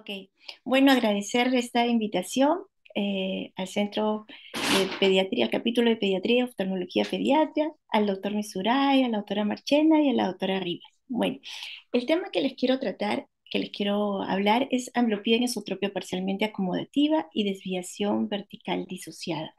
Ok, bueno, agradecer esta invitación eh, al Centro de Pediatría, al capítulo de Pediatría, Oftalmología Pediatra, al doctor Misuray, a la doctora Marchena y a la doctora Rivas. Bueno, el tema que les quiero tratar, que les quiero hablar, es amblopía en esotropia parcialmente acomodativa y desviación vertical disociada,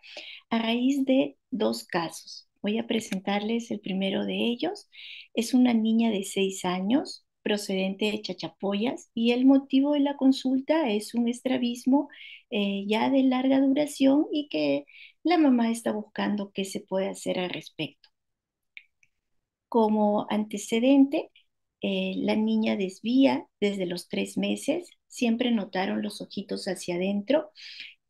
a raíz de dos casos. Voy a presentarles el primero de ellos. Es una niña de 6 años procedente de Chachapoyas y el motivo de la consulta es un estrabismo eh, ya de larga duración y que la mamá está buscando qué se puede hacer al respecto. Como antecedente, eh, la niña desvía desde los tres meses, siempre notaron los ojitos hacia adentro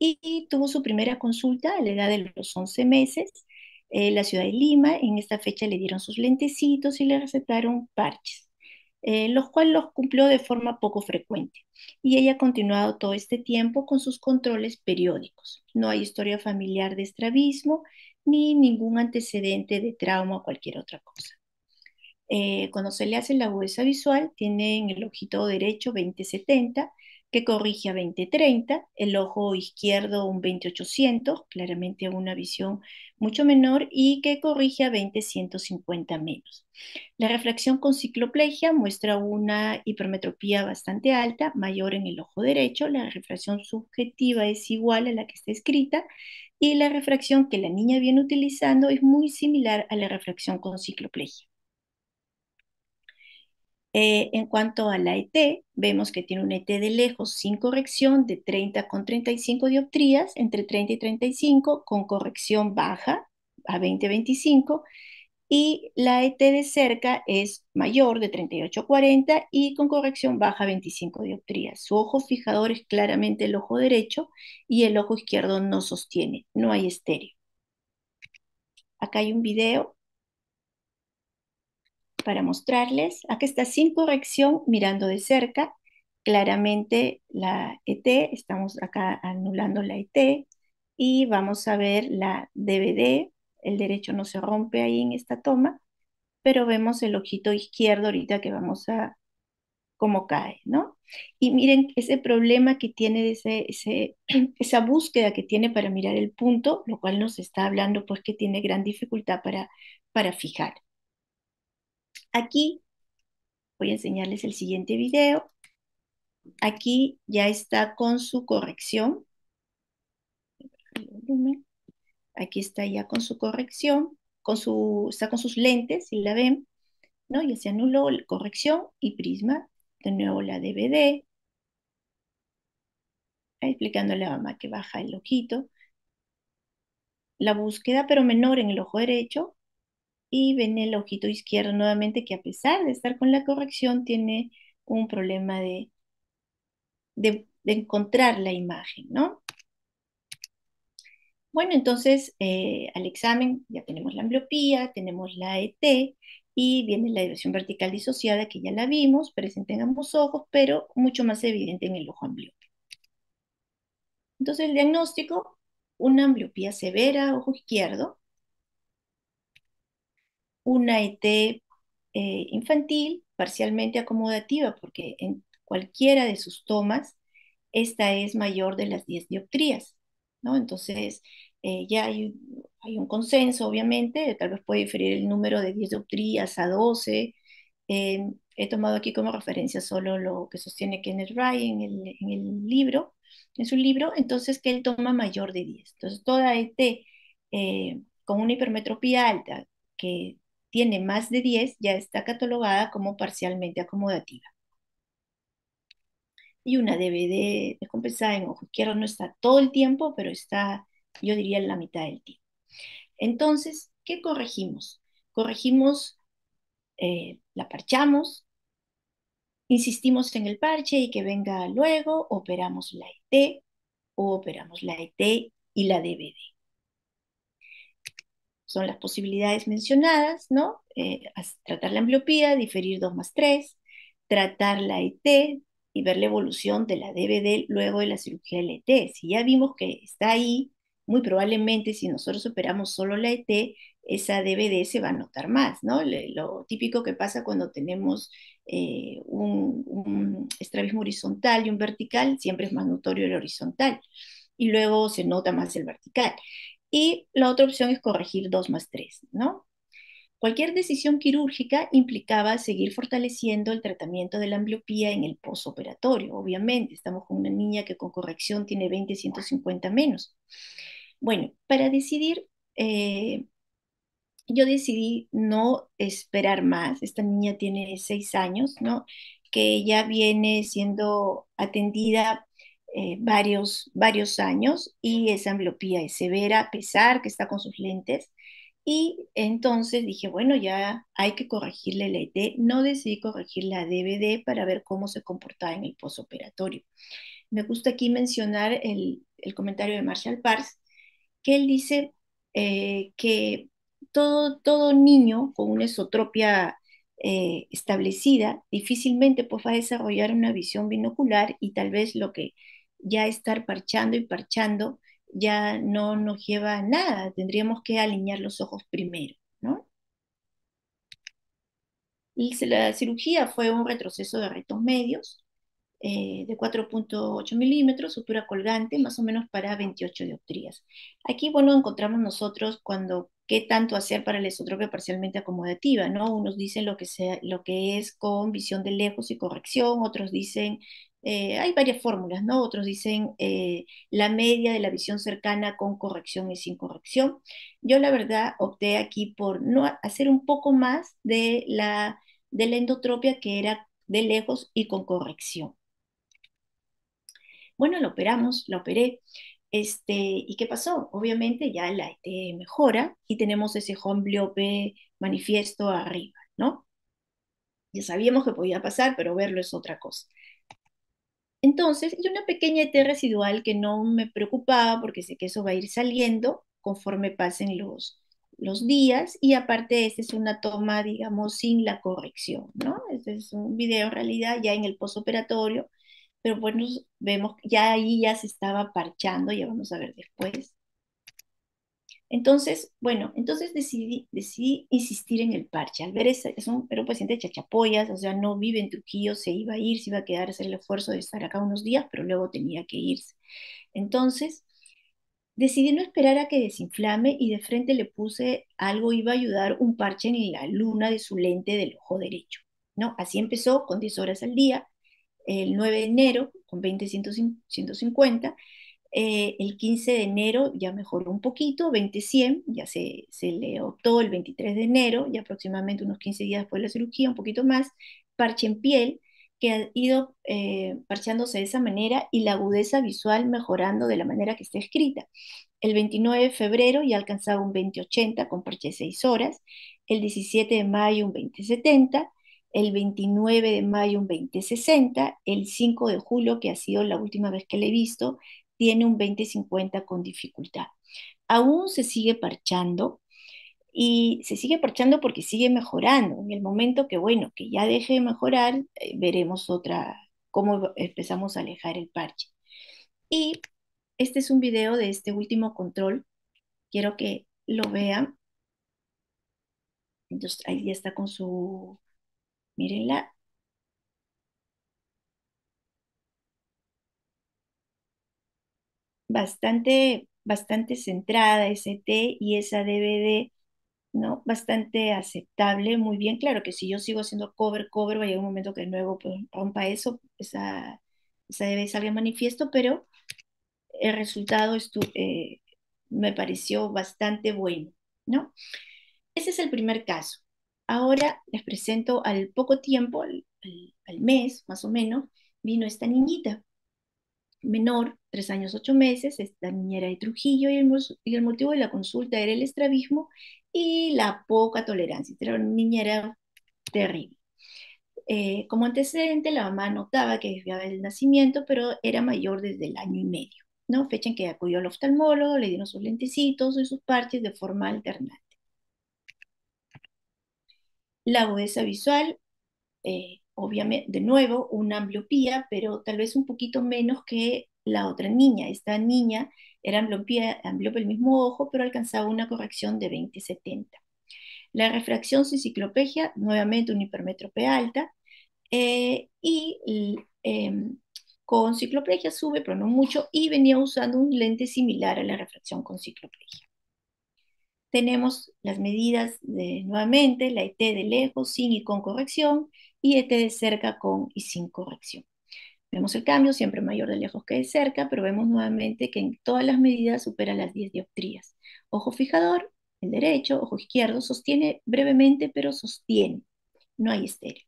y, tuvo su primera consulta a la edad de los 11 meses. en eh, la ciudad de Lima, en esta fecha le dieron sus lentecitos y le recetaron parches. Eh, los cuales los cumplió de forma poco frecuente. Y ella ha continuado todo este tiempo con sus controles periódicos. No hay historia familiar de estrabismo ni ningún antecedente de trauma o cualquier otra cosa. Eh, cuando se le hace la agudeza visual, tiene en el ojito derecho 2070, que corrige a 20-30, el ojo izquierdo un 2800, claramente una visión mucho menor, y que corrige a 20-150 menos. La refracción con cicloplegia muestra una hipermetropía bastante alta, mayor en el ojo derecho, la refracción subjetiva es igual a la que está escrita, y la refracción que la niña viene utilizando es muy similar a la refracción con cicloplegia. Eh, en cuanto a la ET, vemos que tiene un ET de lejos sin corrección de 30 con 35 dioptrías, entre 30 y 35, con corrección baja a 20-25, y la ET de cerca es mayor de 38 40 y con corrección baja a 25 dioptrías. Su ojo fijador es claramente el ojo derecho y el ojo izquierdo no sostiene, no hay estéreo. Acá hay un video para mostrarles. Acá está sin corrección, mirando de cerca. Claramente la ET, estamos acá anulando la ET. Y vamos a ver la DVD, el derecho no se rompe ahí en esta toma, pero vemos el ojito izquierdo ahorita que vamos a, cómo cae, ¿no? Y miren ese problema que tiene, ese, esa búsqueda que tiene para mirar el punto, lo cual nos está hablando pues que tiene gran dificultad para, para fijar. Aquí voy a enseñarles el siguiente video. Aquí ya está con su corrección. Aquí está ya con su corrección, con su, está con sus lentes, si la ven, ¿no? Ya se anuló corrección y prisma. De nuevo la DVD. Explicando a la mamá que baja el ojito. La búsqueda, pero menor en el ojo derecho, y ven el ojito izquierdo nuevamente que a pesar de estar con la corrección tiene un problema de, de, encontrar la imagen, ¿no? Bueno, entonces eh, al examen ya tenemos la ambliopía, tenemos la ET y viene la diversión vertical disociada que ya la vimos, presente en ambos ojos, pero mucho más evidente en el ojo ambliope. Entonces el diagnóstico, una ambliopía severa, ojo izquierdo, una ET eh, infantil parcialmente acomodativa, porque en cualquiera de sus tomas, esta es mayor de las 10 dioptrías, ¿no? Entonces, eh, ya hay, hay, un consenso, obviamente, tal vez puede diferir el número de 10 dioptrías a 12. Eh, he tomado aquí como referencia solo lo que sostiene Kenneth Ryan en el, en el libro, en su libro, entonces que él toma mayor de 10. Entonces, toda ET con una hipermetropía alta que tiene más de 10 ya está catalogada como parcialmente acomodativa. Y una DVD descompensada en ojo izquierdo no está todo el tiempo, pero está, yo diría, en la mitad del tiempo. Entonces, ¿qué corregimos? Corregimos, eh, la parchamos, insistimos en el parche y que venga luego, operamos la ET o operamos la ET y la DVD son las posibilidades mencionadas, ¿no? Eh, tratar la ambliopía, diferir 2 más 3, tratar la ET y ver la evolución de la DVD luego de la cirugía de la ET. Si ya vimos que está ahí, muy probablemente si nosotros operamos solo la ET, esa DVD se va a notar más, ¿no? lo típico que pasa cuando tenemos eh, un, un, estrabismo horizontal y un vertical, siempre es más notorio el horizontal y luego se nota más el vertical. Y la otra opción es corregir 2 más 3, ¿no? Cualquier decisión quirúrgica implicaba seguir fortaleciendo el tratamiento de la ambliopía en el posoperatorio, obviamente. Estamos con una niña que con corrección tiene 20, 150 menos. Bueno, para decidir, eh, yo decidí no esperar más. Esta niña tiene 6 años, ¿no? Que ya viene siendo atendida eh, varios, varios años y esa ambliopía es severa a pesar que está con sus lentes. Y entonces dije, bueno, ya hay que corregirle la ET. No decidí corregir la DVD para ver cómo se comportaba en el posoperatorio. Me gusta aquí mencionar el, comentario de Marshall Pars, que él dice eh, que todo, todo niño con una esotropia eh, establecida difícilmente pues, va a desarrollar una visión binocular y tal vez lo que ya estar parchando y parchando ya no nos lleva a nada. Tendríamos que alinear los ojos primero, ¿no? La cirugía fue un retroceso de retos medios eh, de 4.8 milímetros, sutura colgante, más o menos para 28 dioptrías. Aquí, bueno, encontramos nosotros cuando qué tanto hacer para la esotropia parcialmente acomodativa, ¿no? Unos dicen lo que, sea, lo que es con visión de lejos y corrección, otros dicen eh, hay varias fórmulas, ¿no? Otros dicen eh, la media de la visión cercana con corrección y sin corrección. Yo la verdad opté aquí por no hacer un poco más de la, endotropia que era de lejos y con corrección. Bueno, la operamos, la operé. Este, ¿Y qué pasó? Obviamente ya la e mejora y tenemos ese hombliope manifiesto arriba, ¿no? Ya sabíamos que podía pasar, pero verlo es otra cosa. Entonces, y una pequeña ET residual que no me preocupaba porque sé que eso va a ir saliendo conforme pasen los, días y aparte esta es una toma, digamos, sin la corrección, ¿no? Este es un video en realidad ya en el postoperatorio, pero bueno, vemos ya ahí ya se estaba parchando, ya vamos a ver después. Entonces, bueno, entonces decidí, decidí insistir en el parche. Al ver, era un paciente de chachapoyas, o sea, no vive en Trujillo, se iba a ir, se iba a quedar, hacer el esfuerzo de estar acá unos días, pero luego tenía que irse. Entonces, decidí no esperar a que desinflame y de frente le puse algo, iba a ayudar un parche en la luna de su lente del ojo derecho. ¿no? Así empezó con 10 horas al día, el 9 de enero con 20, 150 eh, el 15 de enero ya mejoró un poquito, 2100, ya se, se, le optó el 23 de enero, ya aproximadamente unos 15 días después de la cirugía, un poquito más, parche en piel, que ha ido eh, parcheándose de esa manera y la agudeza visual mejorando de la manera que está escrita. El 29 de febrero ya alcanzaba un 2080 con parche de 6 horas, el 17 de mayo un 2070, el 29 de mayo un 2060, el 5 de julio, que ha sido la última vez que le he visto, tiene un 20-50 con dificultad. Aún se sigue parchando y se sigue parchando porque sigue mejorando. En el momento que, bueno, que ya deje de mejorar, eh, veremos otra, cómo empezamos a alejar el parche. Y este es un video de este último control. Quiero que lo vean. Entonces, ahí ya está con su, mírenla, bastante, bastante centrada ese té y esa DVD, ¿no? Bastante aceptable, muy bien. Claro que si yo sigo haciendo cover, cover, va a llegar un momento que de nuevo pues, rompa eso, esa, esa DVD salga en manifiesto, pero el resultado eh, me pareció bastante bueno, ¿no? Ese es el primer caso. Ahora les presento al poco tiempo, al mes más o menos, vino esta niñita menor, tres años, ocho meses, esta niña niñera de Trujillo y el, motivo de la consulta era el estrabismo y la poca tolerancia. Era una niñera terrible. Eh, como antecedente, la mamá notaba que desviaba el nacimiento, pero era mayor desde el año y medio, ¿no? Fecha en que acudió al oftalmólogo, le dieron sus lentecitos y sus parches de forma alternante. La agudeza visual eh, obviamente, de nuevo, una ambliopía, pero tal vez un poquito menos que la otra niña. Esta niña era ambliopía, del el mismo ojo, pero alcanzaba una corrección de 20-70. La refracción sin ciclopegia, nuevamente un hipermetropía alta, eh, y eh, em, con ciclopegia sube, pero no mucho, y venía usando un lente similar a la refracción con ciclopegia. Tenemos las medidas de, nuevamente, la IT de lejos, sin y con corrección, y este de cerca con y sin corrección. Vemos el cambio, siempre mayor de lejos que de cerca, pero vemos nuevamente que en todas las medidas supera las 10 dioptrías. Ojo fijador, el derecho, ojo izquierdo, sostiene brevemente, pero sostiene. No hay estéreo.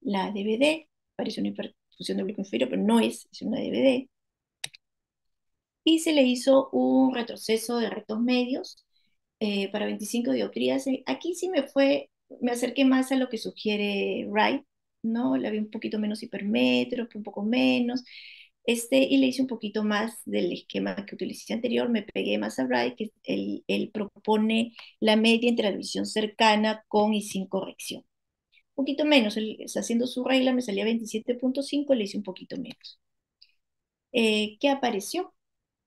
La DVD, parece una hiperfusión de bloque inferior, pero no es, es una DVD. Y se le hizo un retroceso de rectos medios eh, para 25 dioptrías. Eh, aquí sí me fue me acerqué más a lo que sugiere Wright, ¿no? Le vi un poquito menos hipermetro, un poco menos, este, y le hice un poquito más del esquema que utilicé anterior, me pegué más a Wright, que él, propone la media entre la visión cercana con y sin corrección. Un poquito menos, él, haciendo su regla me salía 27.5, le hice un poquito menos. Eh, ¿Qué apareció?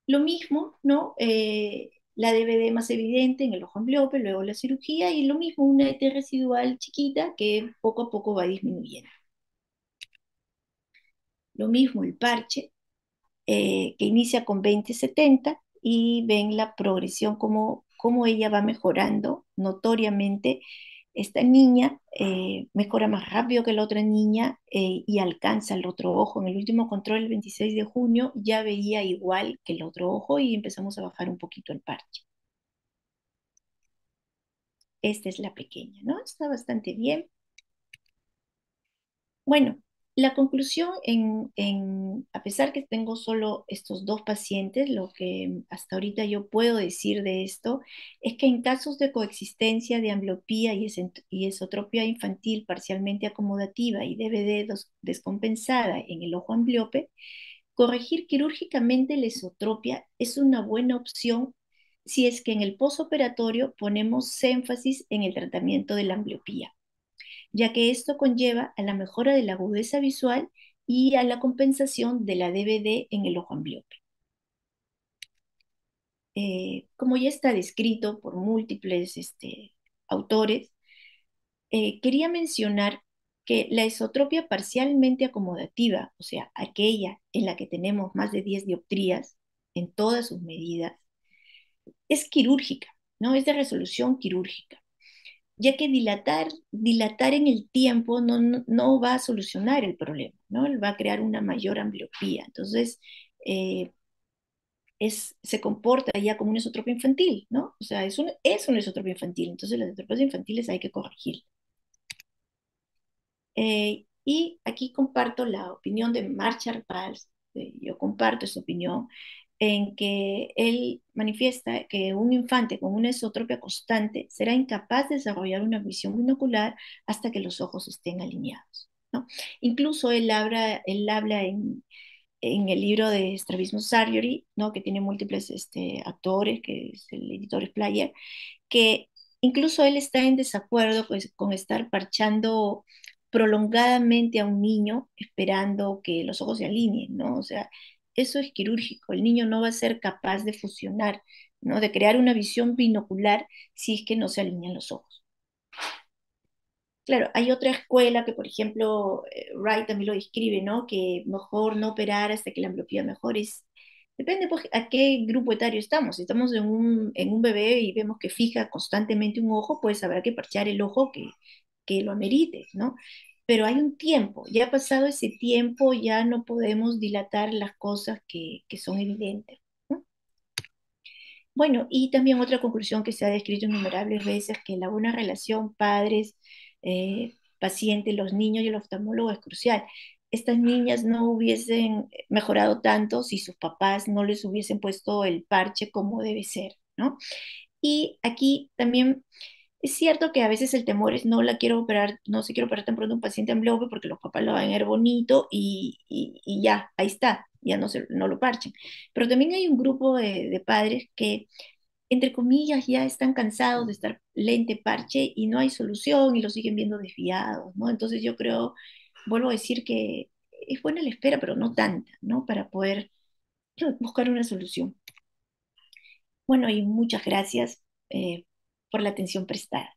Lo mismo, ¿no? Eh, la DVD más evidente en el ojo ambliope, luego la cirugía y lo mismo, una ET residual chiquita que poco a poco va disminuyendo. Lo mismo el parche, eh, que inicia con 20-70 y ven la progresión, como cómo ella va mejorando notoriamente esta niña eh, mejora más rápido que la otra niña eh, y alcanza el otro ojo. En el último control, el 26 de junio, ya veía igual que el otro ojo y empezamos a bajar un poquito el parche. Esta es la pequeña, ¿no? Está bastante bien. Bueno, la conclusión, en, a pesar que tengo solo estos dos pacientes, lo que hasta ahorita yo puedo decir de esto es que en casos de coexistencia de ambliopía y esotropía infantil parcialmente acomodativa y DVD descompensada en el ojo ambliope, corregir quirúrgicamente la esotropia es una buena opción si es que en el posoperatorio ponemos énfasis en el tratamiento de la ambliopía ya que esto conlleva a la mejora de la agudeza visual y a la compensación de la DVD en el ojo ambliope. Eh, como ya está descrito por múltiples este, autores, eh, quería mencionar que la esotropia parcialmente acomodativa, o sea, aquella en la que tenemos más de 10 dioptrías en todas sus medidas, es quirúrgica, ¿no? Es de resolución quirúrgica ya que dilatar, dilatar en el tiempo no, no, va a solucionar el problema, ¿no? va a crear una mayor ambliopía. Entonces, eh, es, se comporta ya como un esotropo infantil, ¿no? O sea, es un, es un infantil, entonces las esotropias infantiles hay que corregir. Eh, y aquí comparto la opinión de Marshall Pals, eh, yo comparto esa opinión, en que él manifiesta que un infante con una esotropia constante será incapaz de desarrollar una visión binocular hasta que los ojos estén alineados. ¿no? Incluso él habla, él habla en, en, el libro de Estrabismo Sartori, ¿no? que tiene múltiples este, actores, que es el editor Splayer, que incluso él está en desacuerdo pues, con estar parchando prolongadamente a un niño esperando que los ojos se alineen, ¿no? O sea, eso es quirúrgico. El niño no va a ser capaz de fusionar, ¿no? de crear una visión binocular si es que no se alinean los ojos. Claro, hay otra escuela que, por ejemplo, eh, Wright también lo describe, ¿no? que mejor no operar hasta que la mejor es Depende pues, a qué grupo etario estamos. Si estamos en un, en un bebé y vemos que fija constantemente un ojo, pues habrá que parchar el ojo que, que lo amerite, ¿no? pero hay un tiempo, ya ha pasado ese tiempo, ya no podemos dilatar las cosas que, son evidentes. Bueno, y también otra conclusión que se ha descrito innumerables veces, que la buena relación padres, eh, pacientes, los niños y el oftalmólogo es crucial. Estas niñas no hubiesen mejorado tanto si sus papás no les hubiesen puesto el parche como debe ser, ¿no? Y aquí también es cierto que a veces el temor es no la quiero operar, no se quiero operar tan pronto un paciente en bloque porque los papás lo van a ver bonito y, ya, ahí está, ya no, se, no lo parchen. Pero también hay un grupo de, padres que entre comillas, ya están cansados de estar lente, parche y no hay solución y lo siguen viendo desviados, ¿no? Entonces yo creo, vuelvo a decir que es buena la espera, pero no tanta, ¿no? Para poder buscar una solución. Bueno, y muchas gracias eh, por la atención prestada.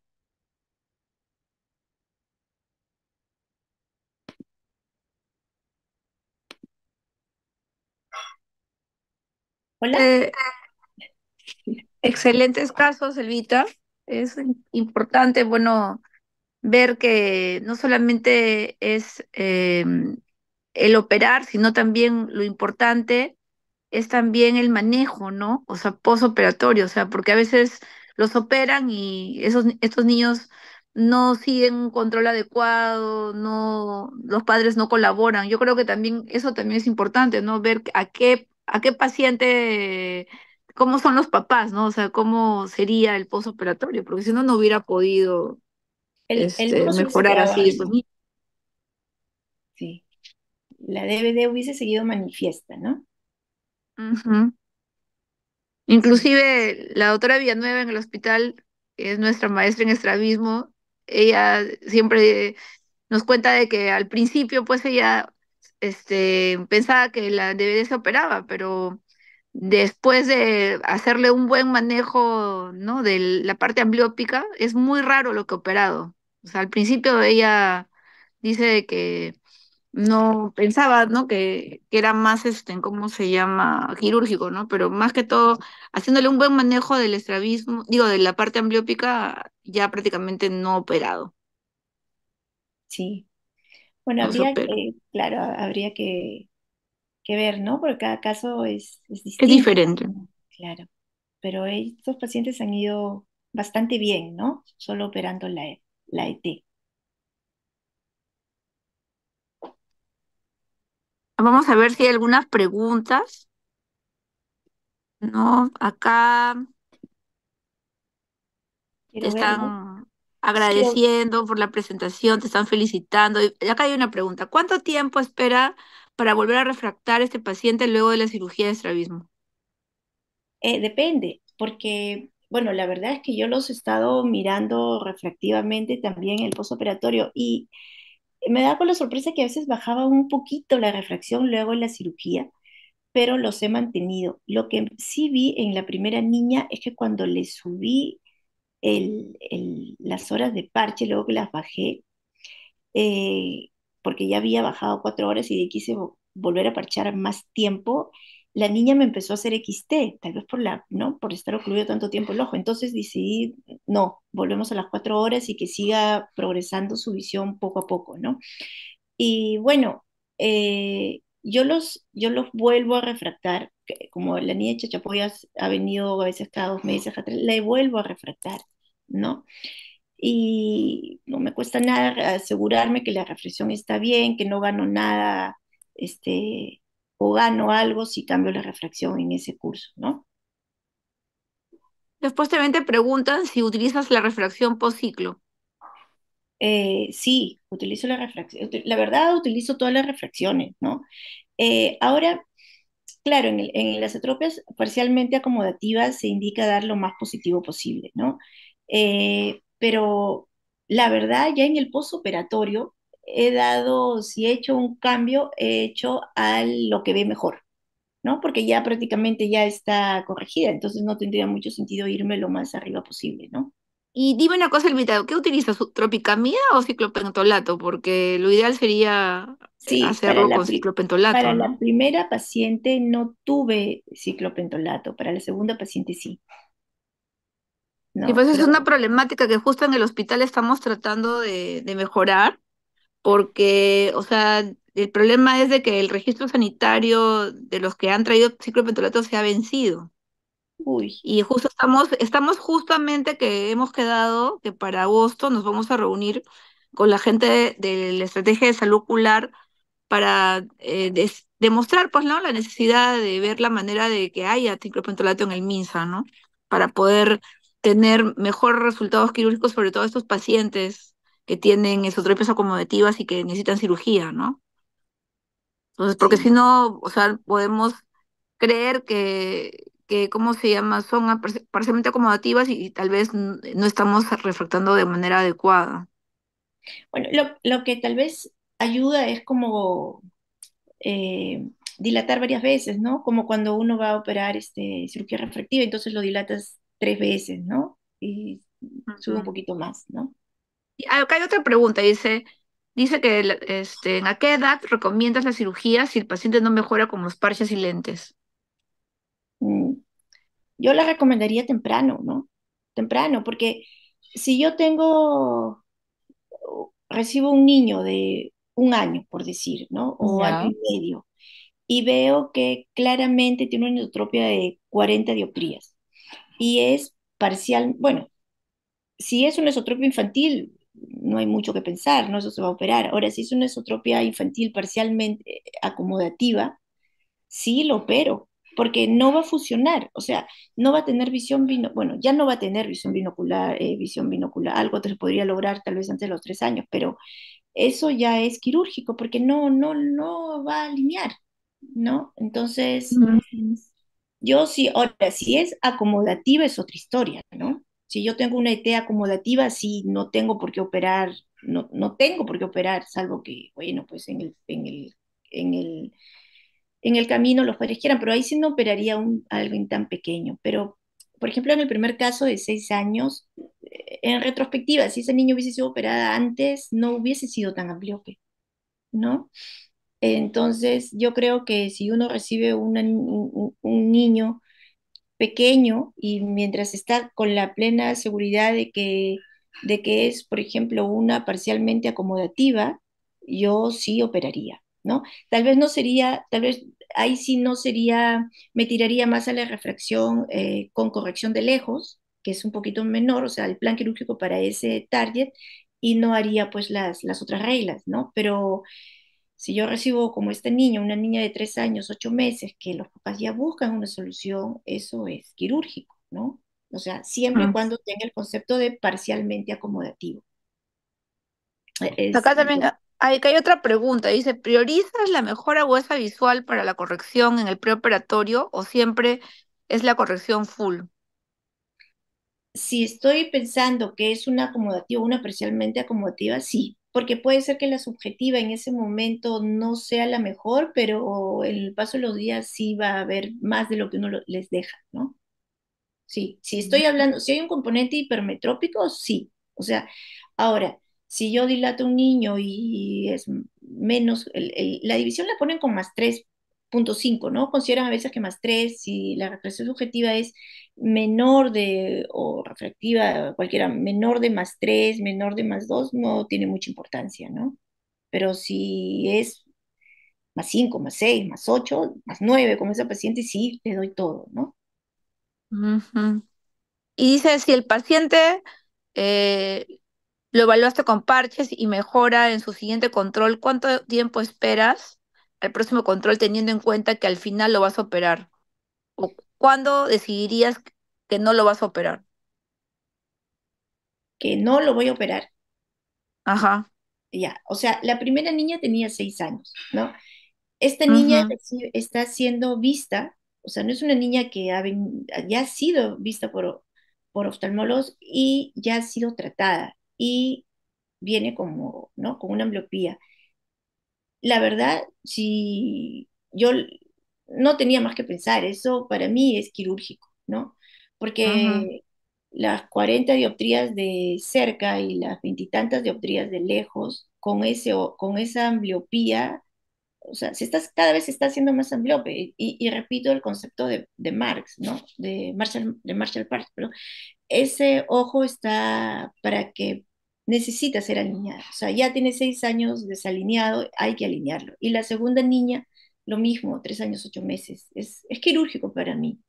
Hola. Eh, excelentes casos, Elvita. Es importante, bueno, ver que no solamente es em, el operar, sino también lo importante es también el manejo, ¿no? O sea, posoperatorio, o sea, porque a veces los operan y esos, estos niños no siguen un control adecuado, no, los padres no colaboran. Yo creo que también eso también es importante, ¿no? Ver a qué, a qué paciente, cómo son los papás, ¿no? O sea, cómo sería el postoperatorio, porque si no, no hubiera podido este, mejorar así Sí. La DVD hubiese seguido manifiesta, ¿no? Inclusive la doctora Villanueva en el hospital, que es nuestra maestra en estrabismo, ella siempre nos cuenta de que al principio pues ella este, pensaba que la DVD se operaba, pero después de hacerle un buen manejo ¿no? de la parte ambliópica, es muy raro lo que ha operado. O sea, al principio ella dice que no pensaba, ¿no? Que, que, era más, este, ¿cómo se llama? Quirúrgico, ¿no? Pero más que todo, haciéndole un buen manejo del estrabismo, digo, de la parte ambliópica, ya prácticamente no operado. Sí. Bueno, habría que, claro, habría que, que, ver, ¿no? Porque cada caso es, distinto. Es diferente. Claro. Pero estos pacientes han ido bastante bien, ¿no? Solo operando la, la ET. Vamos a ver si hay algunas preguntas. No, acá te están agradeciendo por la presentación, te están felicitando. Y acá hay una pregunta. ¿Cuánto tiempo espera para volver a refractar este paciente luego de la cirugía de estrabismo? Eh, depende, porque, bueno, la verdad es que yo los he estado mirando refractivamente también en el postoperatorio y me da con la sorpresa que a veces bajaba un poquito la refracción luego en la cirugía, pero los he mantenido. Lo que sí vi en la primera niña es que cuando le subí las horas de parche, luego que las bajé, eh, porque ya había bajado cuatro horas y quise volver a parchar más tiempo, la niña me empezó a hacer XT, tal vez por la, ¿no? Por estar ocluido tanto tiempo el ojo. Entonces decidí, no, volvemos a las cuatro horas y que siga progresando su visión poco a poco, ¿no? Y bueno, eh, yo, los, yo los vuelvo a refractar, como la niña de Chachapoyas ha venido a veces cada dos meses, le vuelvo a refractar, ¿no? Y no me cuesta nada asegurarme que la reflexión está bien, que no gano nada, este, o gano algo si cambio la refracción en ese curso, ¿no? Después también te preguntan si utilizas la refracción post ciclo. Eh, sí, utilizo la refracción. La verdad, utilizo todas las refracciones, ¿no? Eh, ahora, claro, en, las atropias parcialmente acomodativas se indica dar lo más positivo posible, ¿no? Eh, pero la verdad, ya en el postoperatorio he dado, si he hecho un cambio, he hecho a lo que ve mejor. ¿no? Porque ya prácticamente ya está corregida, entonces no tendría mucho sentido irme lo más arriba posible, ¿no? Y dime una cosa, invitado, ¿qué utilizas? ¿Tropicamida o ciclopentolato? Porque lo ideal sería eh, sí, hacerlo con ciclopentolato. Para la primera paciente no tuve ciclopentolato, para la segunda paciente sí. y pues es una problemática que justo en el hospital estamos tratando de, de mejorar, porque, o sea, el problema es de que el registro sanitario de los que han traído ciclopentolato se ha vencido. Uy. Y justo estamos, estamos justamente que hemos quedado que para agosto nos vamos a reunir con la gente de, la estrategia de salud ocular para eh, demostrar pues, ¿no? la necesidad de ver la manera de que haya ciclopentolato en el MINSA, ¿no? Para poder tener mejores resultados quirúrgicos, sobre todo estos pacientes que tienen esotropias acomodativas y que necesitan cirugía, ¿no? Entonces, porque si no, o sea, podemos creer que, que ¿cómo se llama? Son parcialmente acomodativas y, tal vez no estamos refractando de manera adecuada. Bueno, lo, que tal vez ayuda es como eh, dilatar varias veces, ¿no? Como cuando uno va a operar este, cirugía refractiva, entonces lo dilatas tres veces, ¿no? Y sube un poquito más, ¿no? Acá hay otra pregunta, dice, Dice que este, en a qué edad recomiendas la cirugía si el paciente no mejora con los parches y lentes. Mm, yo la recomendaría temprano, ¿no? Temprano, porque si yo tengo, recibo un niño de un año, por decir, ¿no? O año y medio, y veo que claramente tiene una esotropia de 40 dioptrías y es parcial, bueno, si es una esotropia infantil, no hay mucho que pensar, ¿no? Eso se va a operar. Ahora, si es una esotropia infantil parcialmente eh, acomodativa, sí lo opero, porque no va a funcionar, o sea, no va a tener visión vino, bueno, ya no va a tener visión binocular, eh, visión binocular, algo se podría lograr tal vez antes de los tres años, pero eso ya es quirúrgico, porque no, no, no va a alinear, ¿no? Entonces, yo sí, ahora, si es acomodativa es otra historia, ¿no? Si yo tengo una ET acomodativa, sí, no tengo por qué operar, no, no tengo por qué operar, salvo que, bueno, pues en el, en el, en el, en el camino los padres quieran, pero ahí sí no operaría un, alguien tan pequeño. Pero, por ejemplo, en el primer caso de seis años, eh, en retrospectiva, si ese niño hubiese sido operada antes, no hubiese sido tan amplio. ¿no? Entonces, yo creo que si uno recibe una, un, un, niño pequeño y mientras está con la plena seguridad de que, de que es, por ejemplo, una parcialmente acomodativa, yo sí operaría, ¿no? Tal vez no sería, tal vez ahí sí no sería, me tiraría más a la refracción eh, con corrección de lejos, que es un poquito menor, o sea, el plan quirúrgico para ese target, y no haría pues las, las otras reglas, ¿no? Pero si yo recibo como este niño, una niña de tres años, ocho meses, que los papás ya buscan una solución, eso es quirúrgico, ¿no? O sea, siempre y cuando tenga el concepto de parcialmente acomodativo. E, acá también ah, hay, hay otra pregunta. Dice, ¿priorizas la mejora visual para la corrección en el preoperatorio o siempre es la corrección full? Si estoy pensando que es una acomodativa, una parcialmente acomodativa, sí, porque puede ser que la subjetiva en ese momento no sea la mejor, pero el paso de los días sí va a haber más de lo que uno les deja, ¿no? Sí, si estoy hablando, si hay un componente hipermetrópico, sí. O sea, ahora, si yo dilato un niño y es menos, la división la ponen con más tres punto 5, ¿no? Consideran a veces que más 3, si la refracción subjetiva es menor de, o refractiva cualquiera, menor de más 3, menor de más 2, no tiene mucha importancia, ¿no? Pero si es más 5, más 6, más 8, más 9, como esa paciente, sí, le doy todo, ¿no? Y dice, si el paciente eh, lo evaluaste con parches y mejora en su siguiente control, ¿cuánto tiempo esperas el próximo control teniendo en cuenta que al final lo vas a operar? ¿O cuándo decidirías que no lo vas a operar? Que no lo voy a operar. Ajá. Ya, o sea, la primera niña tenía seis años, ¿no? Esta niña está siendo vista, o sea, no es una niña que ha ya ha sido vista por, por oftalmólogos y ya ha sido tratada y viene como, ¿no? Con una ambliopía la verdad, si yo no tenía más que pensar, eso para mí es quirúrgico, ¿no? Porque las 40 dioptrías de cerca y las veintitantas dioptrías de lejos, con, ese, con esa ambliopía, o sea, cada vez se está haciendo más ambliope. Y, repito el concepto de, Marx, ¿no? De Marshall, de Marshall Parks, pero ese ojo está para que necesita ser alineada. O sea, ya tiene seis años desalineado, hay que alinearlo. Y la segunda niña, lo mismo, tres años, ocho meses. Es, es quirúrgico para mí.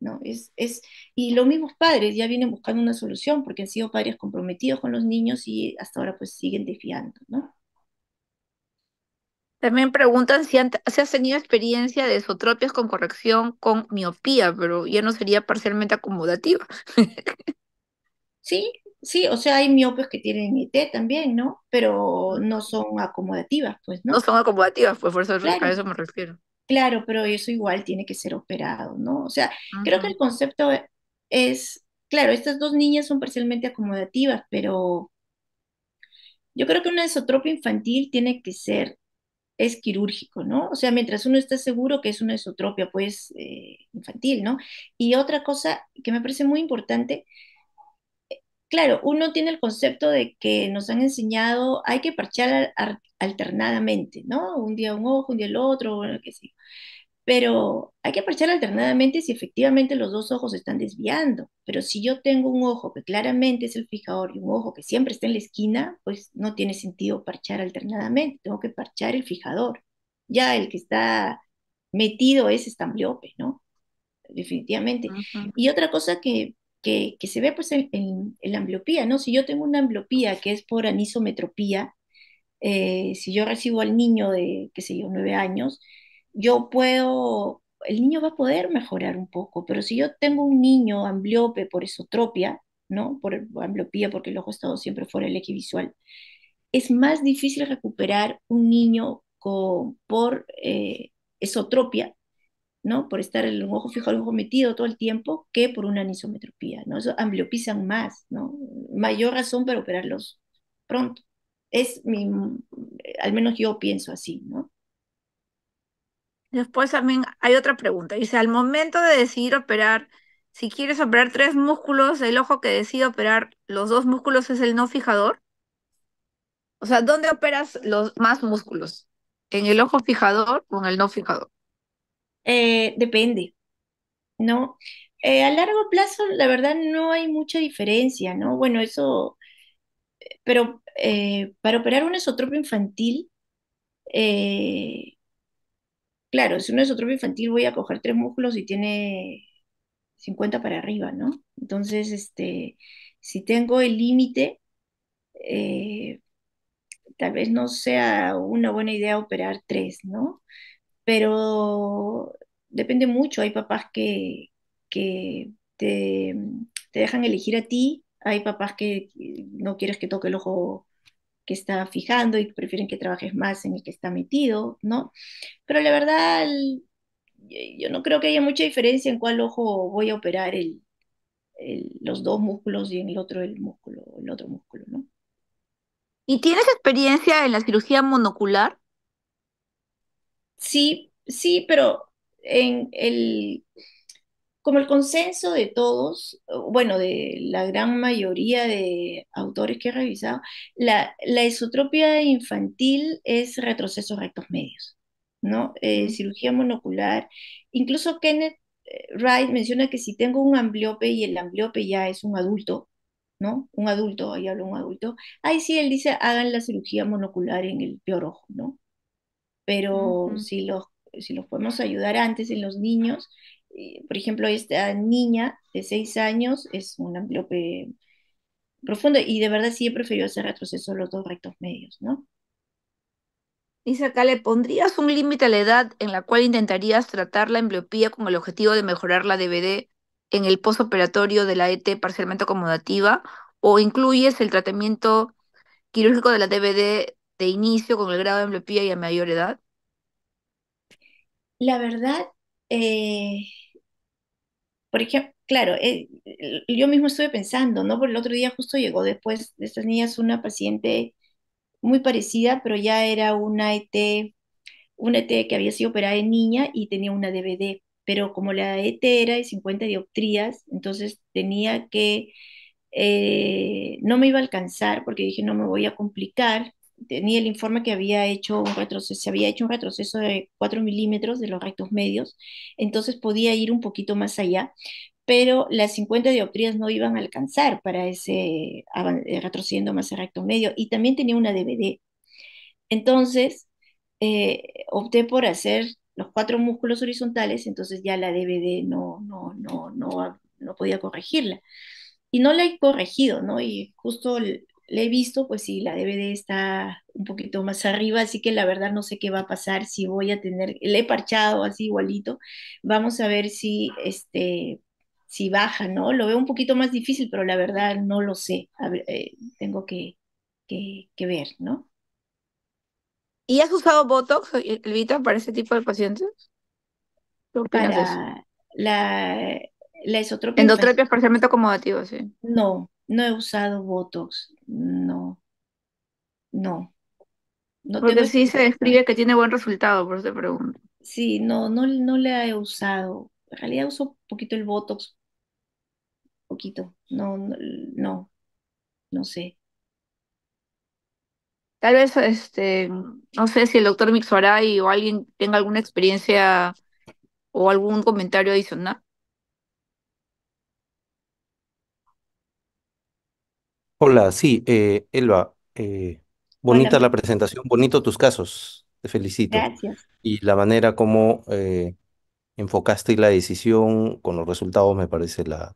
¿no? Es, es, y los mismos padres ya vienen buscando una solución porque han sido padres comprometidos con los niños y hasta ahora pues siguen defiando, ¿no? También preguntan si, has tenido experiencia de esotropias con corrección con miopía, pero ya no sería parcialmente acomodativa. sí, Sí, o sea, hay miopes que tienen IT también, ¿no? Pero no son acomodativas, pues, ¿no? No son acomodativas, pues por eso, a eso me refiero. Claro, pero eso igual tiene que ser operado, ¿no? O sea, creo que el concepto es, claro, estas dos niñas son parcialmente acomodativas, pero yo creo que una esotropia infantil tiene que ser, es quirúrgico, ¿no? O sea, mientras uno está seguro que es una esotropia, pues, eh, infantil, ¿no? Y otra cosa que me parece muy importante claro, uno tiene el concepto de que nos han enseñado, hay que parchar alternadamente, ¿no? Un día un ojo, un día el otro, bueno, que sé Pero hay que parchar alternadamente si efectivamente los dos ojos están desviando. Pero si yo tengo un ojo que claramente es el fijador y un ojo que siempre está en la esquina, pues no tiene sentido parchar alternadamente. Tengo que parchar el fijador. Ya el que está metido es estambliope, ¿no? Definitivamente. Y otra cosa que que, se ve pues en, en, la ambliopía, ¿no? Si yo tengo una ambliopía que es por anisometropía, eh, si yo recibo al niño de, qué sé yo, nueve años, yo puedo, el niño va a poder mejorar un poco, pero si yo tengo un niño ambliope por esotropia, ¿no? Por, ambliopía, porque el ojo ha estado siempre fuera del eje visual, es más difícil recuperar un niño por eh, esotropia ¿no? Por estar el ojo fijado, el ojo metido todo el tiempo, que por una anisometropía, ¿no? Eso ambliopizan más, ¿no? Mayor razón para operarlos pronto. Es mi, al menos yo pienso así, ¿no? Después también hay otra pregunta. Dice, al momento de decidir operar, si quieres operar tres músculos, el ojo que decide operar los dos músculos es el no fijador. O sea, ¿dónde operas los más músculos? ¿En el ojo fijador o en el no fijador? Eh, depende, ¿no? Eh, a largo plazo, la verdad, no hay mucha diferencia, ¿no? Bueno, eso, pero eh, para operar un esotropo infantil, claro, si un esotropo infantil voy a coger tres músculos y tiene 50 para arriba, ¿no? Entonces, este, si tengo el límite, tal vez no sea una buena idea operar tres, ¿no? pero depende mucho. Hay papás que, mm, te, dejan elegir a ti, hay papás que no quieres que toque el ojo que está fijando y prefieren que trabajes más en el que está metido, ¿no? Pero la verdad, yo no creo que haya mucha diferencia en cuál ojo voy a operar los dos músculos y en el otro el músculo, el otro músculo, ¿no? ¿Y tienes experiencia en la cirugía monocular? Sí, sí, pero en el, como el consenso de todos, bueno, de la gran mayoría de autores que he revisado, la, esotropia infantil es retroceso rectos medios, ¿no? Eh, cirugía monocular. Incluso Kenneth eh, Wright menciona que si tengo un ambliope y el ambliope ya es un adulto, ¿no? Un adulto, ahí de un adulto, ahí sí él dice hagan la cirugía monocular en el peor ojo, ¿no? pero si, los, si los podemos ayudar antes en los niños, eh, por ejemplo, esta niña de seis años es un amplio profundo y de verdad sí he preferido hacer retroceso los dos rectos medios, ¿no? Dice acá, ¿le pondrías un límite a la edad en la cual intentarías tratar la embliopía con el objetivo de mejorar la DVD en el postoperatorio de la ET parcialmente acomodativa? ¿O incluyes el tratamiento quirúrgico de la DVD de inicio con el grado de ambliopía y a mayor edad? La verdad, eh, por ejemplo, claro, eh, yo mismo estuve pensando, ¿no? Por el otro día justo llegó después de estas niñas una paciente muy parecida, pero ya era una ET, una ET que había sido operada en niña y tenía una DVD, pero como la ET era de 50 dioptrías, entonces tenía que, eh, no me iba a alcanzar porque dije no me voy a complicar, tenía el informe que había hecho un retroceso, se había hecho un retroceso de 4 milímetros de los rectos medios, entonces podía ir un poquito más allá, pero las 50 dioptrías no iban a alcanzar para ese eh, retrocediendo más el recto medio, y también tenía una DVD. Entonces, eh, opté por hacer los cuatro músculos horizontales, entonces ya la DVD no, no, no, no, no podía corregirla. Y no la he corregido, ¿no? Y justo le he visto, pues sí, la DVD está un poquito más arriba, así que la verdad no sé qué va a pasar, si voy a tener, le he parchado así igualito, vamos a ver si, este, si baja, ¿no? Lo veo un poquito más difícil, pero la verdad no lo sé, eh, tengo que, que, ver, ¿no? ¿Y has usado Botox, Elvita, para ese tipo de pacientes? para la, la esotropia. Endotropia parcialmente acomodativa, sí. No, no he usado Botox, no, no. no Porque sí se describe que tiene buen resultado, por eso te pregunto. Sí, no, no, no le he usado. En realidad uso poquito el Botox, poquito, no, no, no, sé. Tal vez, este, no sé si el doctor Mixuaray o alguien tenga alguna experiencia o algún comentario adicional. Hola, sí, eh, Elba, eh, bonita la presentación, bonito tus casos, te felicito. gracias. Y la manera como eh, enfocaste la decisión con los resultados me parece la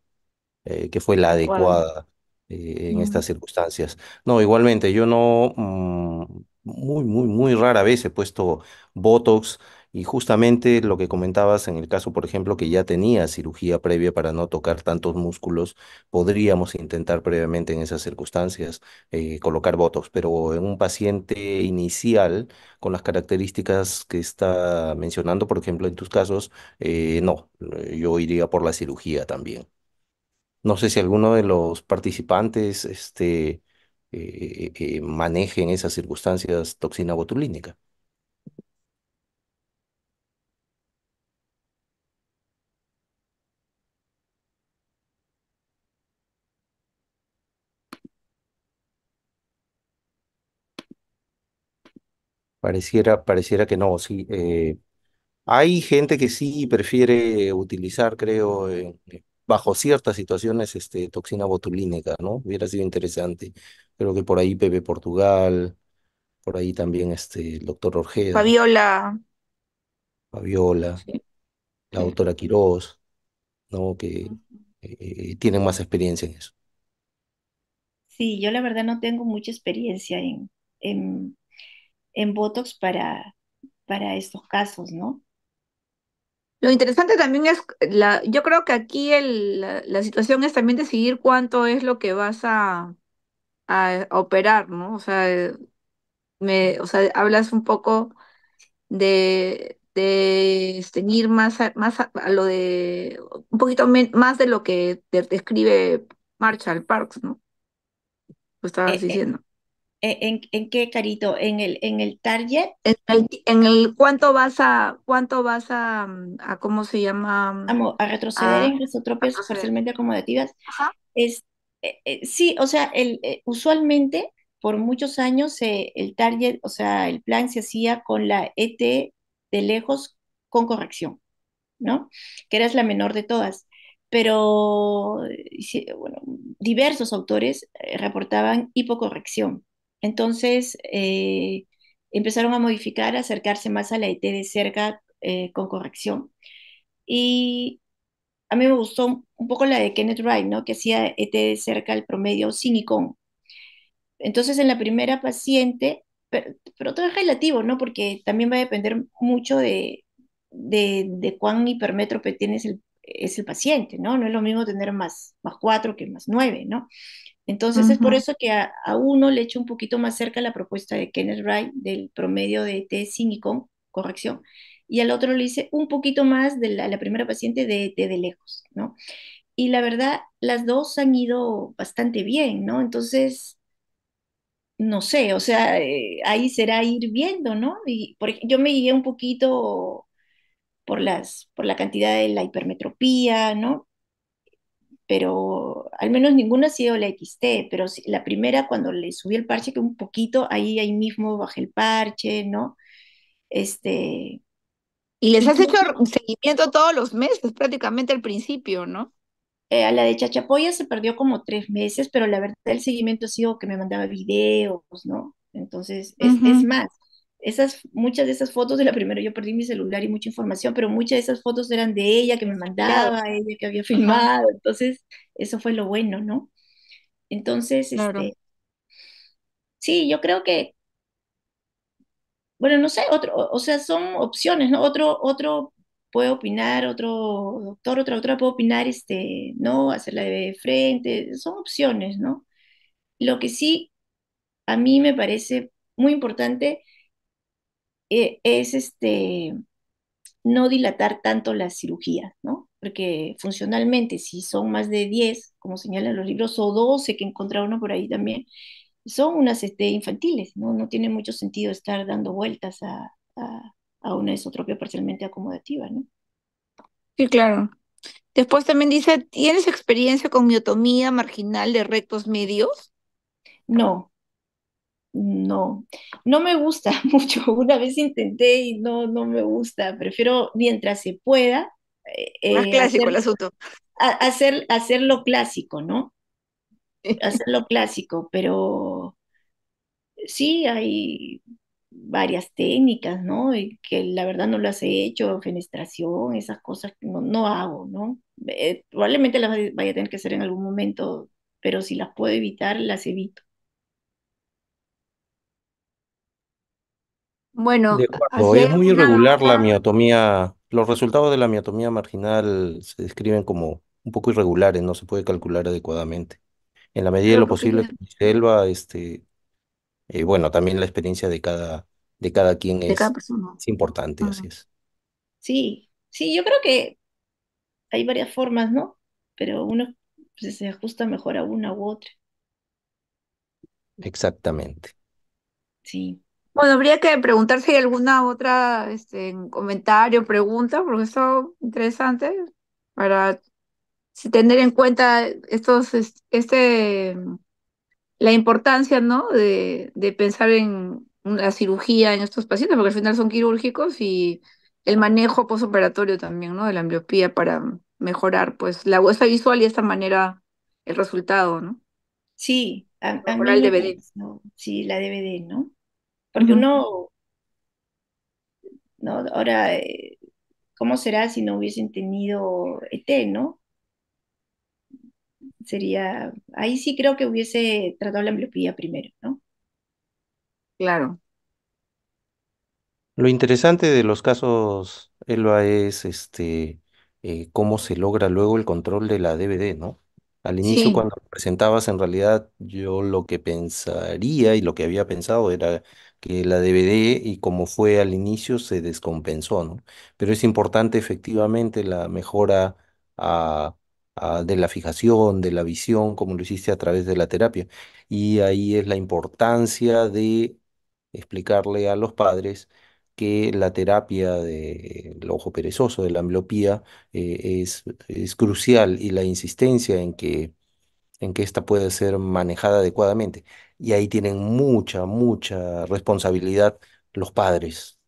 eh, que fue la adecuada en estas circunstancias. No, igualmente, yo no mm, muy, muy, muy rara vez he puesto Botox. Y justamente lo que comentabas en el caso, por ejemplo, que ya tenía cirugía previa para no tocar tantos músculos, podríamos intentar previamente en esas circunstancias eh, colocar botox, pero en un paciente inicial con las características que está mencionando, por ejemplo, en tus casos, eh, no, eh, yo iría por la cirugía también. No sé si alguno de los participantes este, maneje en esas circunstancias toxina botulínica. Pareciera, pareciera que no, sí. Eh, hay gente que sí prefiere utilizar, creo, eh, bajo ciertas situaciones, este, toxina botulínica, ¿no? Hubiera sido interesante. Creo que por ahí Pepe Portugal, por ahí también este, el doctor Orjeda, Fabiola, Fabiola, la doctora Quirós, ¿no? Que eh, tienen más experiencia en eso. Sí, yo la verdad no tengo mucha experiencia en, en en Botox para, para estos casos, ¿no? Lo interesante también es, la, yo creo que aquí el, la, situación es también decidir cuánto es lo que vas a, a, operar, ¿no? O sea, eh, me, o sea, hablas un poco de, de este, más, a, más a, lo de, un poquito más de lo que te describe Marshall Parks, ¿no? Lo estabas eh, eh, diciendo. E-, ¿En, qué, Carito? ¿En el, en el target? En el, cuánto vas a, cuánto vas a, ¿cómo se llama? A, retroceder en las parcialmente acomodativas. Es, eh, eh, sí, o sea, el, eh, usualmente por muchos años el target, o sea, el plan se hacía con la ET de lejos con corrección, ¿no? Que era la menor de todas pero bueno, diversos autores reportaban hipocorrección. Entonces eh, empezaron a modificar, a acercarse más a la ET de cerca eh, con corrección. Y a mí me gustó un poco la de Kenneth Wright, ¿no? que hacía ET de cerca al promedio sin icon. Entonces en la primera paciente, pero, todo es relativo, ¿no? porque también va a depender mucho de, cuán hipermétrope tienes el, es el paciente, ¿no? No es lo mismo tener más, más 4 que más nueve, ¿no? Entonces es por eso que a, uno le echo un poquito más cerca la propuesta de Kenneth Wright del promedio de t sinicon, y corrección, y al otro le hice un poquito más de la, primera paciente de, T de lejos, ¿no? Y la verdad, las dos han ido bastante bien, ¿no? Entonces, no sé, o sea, eh, ahí será ir viendo, ¿no? yo me guié un poquito por, las, por la cantidad de la hipermetropía, ¿no? pero al menos ninguna ha sido la XT, pero la primera cuando le subí el parche, que un poquito, ahí, ahí mismo bajé el parche, ¿no? Este... Y les has hecho seguimiento todos los meses, prácticamente al principio, ¿no? Eh, a la de Chachapoya se perdió como tres meses, pero la verdad el seguimiento ha sido que me mandaba videos, ¿no? Entonces, es, es más, esas, muchas de esas fotos de la primera, yo perdí mi celular y mucha información, pero muchas de esas fotos eran de ella que me mandaba, ella que había filmado, entonces eso fue lo bueno, ¿no? Entonces, este, sí, yo creo que, bueno, no sé, otro, o sea, son opciones, ¿no? Otro, otro puede opinar, otro doctor, otra otra puede opinar, este, ¿no? Hacerla de frente, son opciones, ¿no? Lo que sí a mí me parece muy importante eh, es este, no dilatar tanto las cirugías, ¿no? Porque funcionalmente, si son más de 10, como señalan los libros, o 12 que encontraba uno por ahí también, son unas este, infantiles, ¿no? No tiene mucho sentido estar dando vueltas a, a una esotropia parcialmente acomodativa, ¿no? Sí, claro. Después también dice, ¿tienes experiencia con miotomía marginal de rectos medios? No, no, no me gusta mucho. Una vez intenté y no, no me gusta. Prefiero mientras se pueda. Eh, eh, clásico hacer, el asunto. Hacer, lo clásico, ¿no? hacer lo clásico, pero sí hay varias técnicas, ¿no? Y que la verdad no las he hecho, fenestración, esas cosas que no, hago, ¿no? Eh, probablemente las vaya a tener que hacer en algún momento, pero si las puedo evitar, las evito. Bueno, es muy irregular la miotomía. Los resultados de la miotomía marginal se describen como un poco irregulares, no se puede calcular adecuadamente. En la medida de lo posible, selva este, y eh, bueno, también la experiencia de cada, de cada quien es, importante, así es. Sí, sí, yo creo que hay varias formas, ¿no? Pero uno se ajusta mejor a una u otra. Exactamente. Sí. Bueno, habría que preguntar si hay alguna otra este, comentario, pregunta, porque eso es interesante para tener en cuenta estos, este, la importancia, ¿no? De, pensar en la cirugía en estos pacientes, porque al final son quirúrgicos y el manejo posoperatorio también, ¿no? De la ambliopía para mejorar, pues, la huesa visual y de esta manera el resultado, ¿no? Sí, sí, la DVD, ¿no? Porque uno, no, ahora, eh, ¿cómo será si no hubiesen tenido ET, no? Sería, ahí sí creo que hubiese tratado la ambliopía primero, ¿no? Claro. Lo interesante de los casos, Elba, es este, eh, cómo se logra luego el control de la DVD, ¿no? Al inicio, cuando presentabas, en realidad yo lo que pensaría y lo que había pensado era que la DVD y como fue al inicio se descompensó, ¿no? Pero es importante efectivamente la mejora ah, ah, de la fijación, de la visión, como lo hiciste a través de la terapia. Y ahí es la importancia de explicarle a los padres que la terapia del ojo perezoso, de la ambliopía, eh, es, es crucial y la insistencia en que, en que esta pueda ser manejada adecuadamente y ahí tienen mucha, mucha responsabilidad los padres.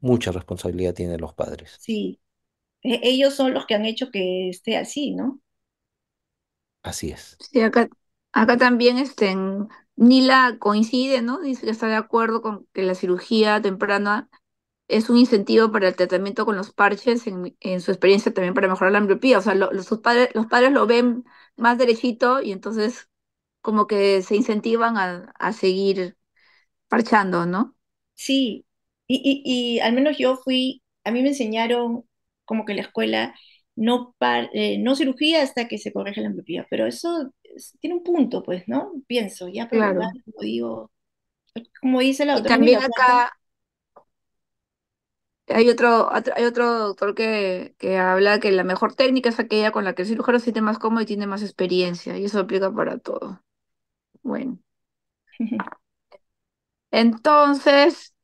Mucha responsabilidad tienen los padres. Sí, e-, ellos son los que han hecho que esté así, ¿no? Así es. Sí, acá, acá también estén. Nila coincide, ¿no? Dice que está de acuerdo con que la cirugía temprana es un incentivo para el tratamiento con los parches, en, su experiencia también para mejorar la ambliopía. O sea, sus padres, los padres lo ven más derechito y entonces como que se incentivan a, seguir parchando, ¿no? Sí, y, y, y, al menos yo fui, a mí me enseñaron como que en la escuela no, eh, no cirugía hasta que se correja la ambliopía, pero eso tiene un punto, pues, ¿no? Pienso, ya, pero claro. como digo, como dice la otra. también acá hay otro, hay otro doctor que, que, habla que la mejor técnica es aquella con la que el cirujano siente más cómodo y tiene más experiencia, y eso aplica para todo. Bueno. Entonces,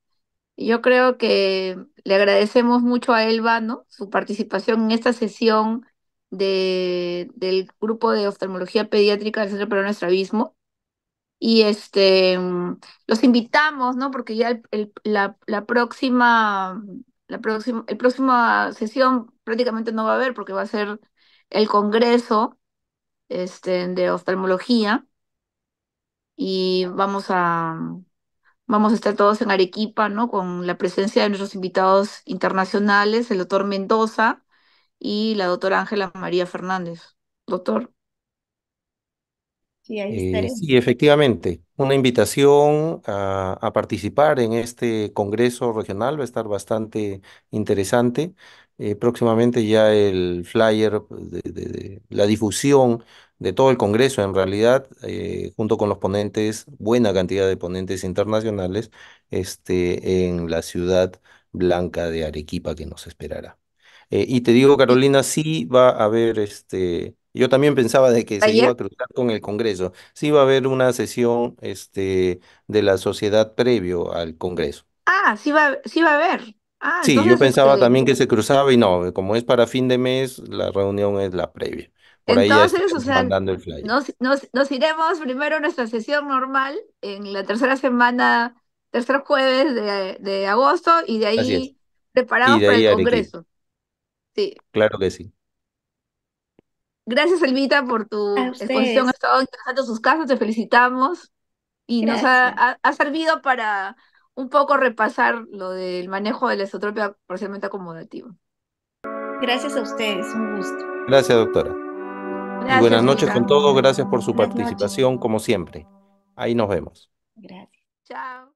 yo creo que le agradecemos mucho a Elba, ¿no? Su participación en esta sesión de, del grupo de oftalmología pediátrica del Centro Peruano Estrabismo. Y este, los invitamos, ¿no? Porque ya el, la, próxima, la próxima, próxima sesión prácticamente no va a haber porque va a ser el congreso este, de oftalmología y vamos a, vamos a estar todos en Arequipa, ¿no? Con la presencia de nuestros invitados internacionales, el doctor Mendoza y la doctora Ángela María Fernández. Doctor. Sí, eh, efectivamente. Una invitación a, participar en este Congreso Regional va a estar bastante interesante. Eh, próximamente ya el flyer pues, de, la difusión de todo el Congreso, en realidad, eh, junto con los ponentes, buena cantidad de ponentes internacionales, este, en la ciudad blanca de Arequipa que nos esperará. Eh, y te digo, Carolina, sí va a haber este. Yo también pensaba de que se iba a cruzar con el Congreso. Sí va a haber una sesión este, de la sociedad previo al Congreso. Ah, sí va, sí va a haber. Ah, Sí, yo pensaba también que se cruzaba y no, como es para fin de mes, la reunión es la previa. entonces, o sea, nos, nos, iremos primero a nuestra sesión normal en la tercera semana, tercer jueves de, de agosto y de ahí Y preparamos para el congreso. Sí. Claro que sí. Gracias, Elvita, por tu exposición. A todos estado en sus casos, te felicitamos y nos ha- ha servido para un poco repasar lo del manejo de la esotropia parcialmente acomodativa. Gracias a ustedes, un gusto. Gracias, doctora. buenas noches con todos, gracias por su participación, como siempre. Ahí nos vemos. Gracias. Chao.